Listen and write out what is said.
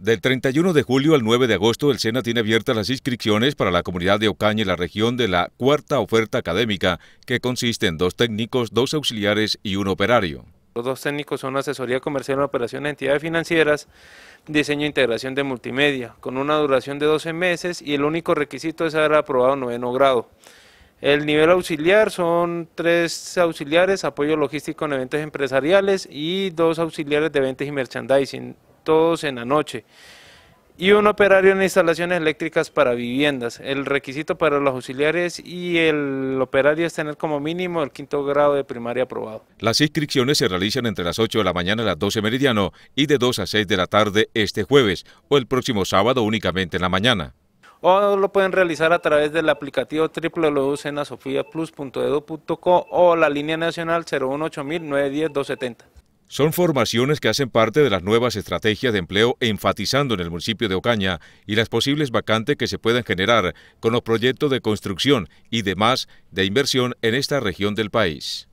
Del 31 de julio al 9 de agosto, el SENA tiene abiertas las inscripciones para la comunidad de Ocaña y la región de la cuarta oferta académica, que consiste en dos técnicos, dos auxiliares y un operario. Los dos técnicos son asesoría comercial en operación de entidades financieras, diseño e integración de multimedia, con una duración de 12 meses y el único requisito es haber aprobado noveno grado. El nivel auxiliar son tres auxiliares, apoyo logístico en eventos empresariales y dos auxiliares de ventas y merchandising, todos en la noche. Y un operario en instalaciones eléctricas para viviendas. El requisito para los auxiliares y el operario es tener como mínimo el quinto grado de primaria aprobado. Las inscripciones se realizan entre las 8 de la mañana y las 12 meridiano y de 2 a 6 de la tarde este jueves o el próximo sábado únicamente en la mañana o lo pueden realizar a través del aplicativo www.cenasofiaplus.edu.co o la línea nacional 018000 910 270. Son formaciones que hacen parte de las nuevas estrategias de empleo enfatizando en el municipio de Ocaña y las posibles vacantes que se puedan generar con los proyectos de construcción y demás de inversión en esta región del país.